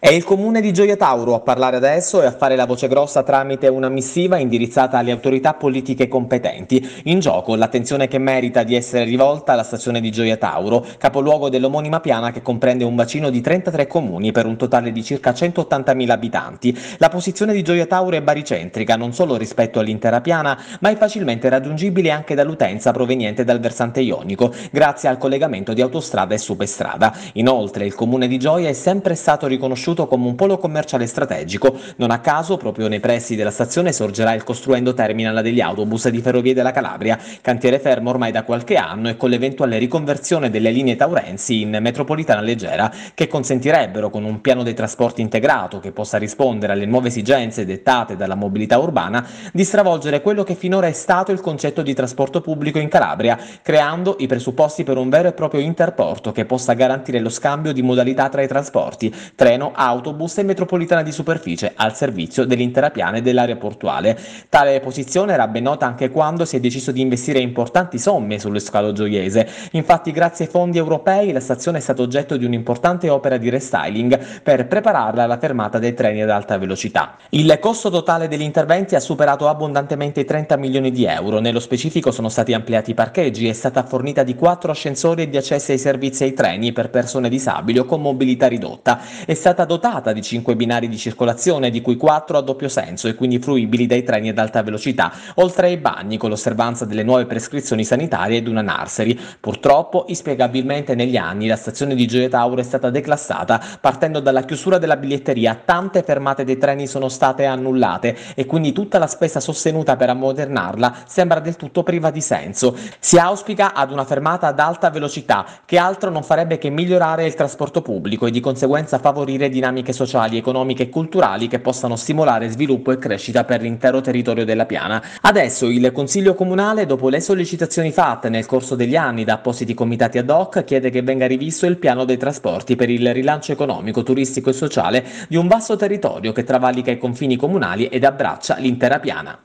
È il comune di Gioia Tauro a parlare adesso e a fare la voce grossa tramite una missiva indirizzata alle autorità politiche competenti. In gioco l'attenzione che merita di essere rivolta alla stazione di Gioia Tauro, capoluogo dell'omonima piana che comprende un bacino di 33 comuni per un totale di circa 180.000 abitanti. La posizione di Gioia Tauro è baricentrica non solo rispetto all'intera piana, ma è facilmente raggiungibile anche dall'utenza proveniente dal versante ionico, grazie al collegamento di autostrada e superstrada. Inoltre il comune di Gioia è sempre stato riconosciuto riconosciuto come un polo commerciale strategico. Non a caso, proprio nei pressi della stazione sorgerà il costruendo terminal degli autobus di Ferrovie della Calabria, cantiere fermo ormai da qualche anno e con l'eventuale riconversione delle linee taurensi in metropolitana leggera, che consentirebbero con un piano dei trasporti integrato che possa rispondere alle nuove esigenze dettate dalla mobilità urbana, di stravolgere quello che finora è stato il concetto di trasporto pubblico in Calabria, creando i presupposti per un vero e proprio interporto che possa garantire lo scambio di modalità tra i trasporti, treno, autobus e metropolitana di superficie al servizio dell'intera piana e dell'area portuale. Tale posizione era ben nota anche quando si è deciso di investire importanti somme sullo scalo gioiese. Infatti, grazie ai fondi europei, la stazione è stata oggetto di un'importante opera di restyling per prepararla alla fermata dei treni ad alta velocità. Il costo totale degli interventi ha superato abbondantemente i 30 milioni di euro. Nello specifico sono stati ampliati i parcheggi, è stata fornita di quattro ascensori e di accesso ai servizi ai treni per persone disabili o con mobilità ridotta. È stata dotata di 5 binari di circolazione, di cui 4 a doppio senso e quindi fruibili dai treni ad alta velocità, oltre ai bagni con l'osservanza delle nuove prescrizioni sanitarie ed una nursery. Purtroppo, inspiegabilmente negli anni, la stazione di Gioia Tauro è stata declassata partendo dalla chiusura della biglietteria, tante fermate dei treni sono state annullate e quindi tutta la spesa sostenuta per ammodernarla sembra del tutto priva di senso. Si auspica ad una fermata ad alta velocità, che altro non farebbe che migliorare il trasporto pubblico e di conseguenza favorire di dinamiche sociali, economiche e culturali che possano stimolare sviluppo e crescita per l'intero territorio della piana. Adesso il Consiglio Comunale, dopo le sollecitazioni fatte nel corso degli anni da appositi comitati ad hoc, chiede che venga rivisto il piano dei trasporti per il rilancio economico, turistico e sociale di un vasto territorio che travalica i confini comunali ed abbraccia l'intera piana.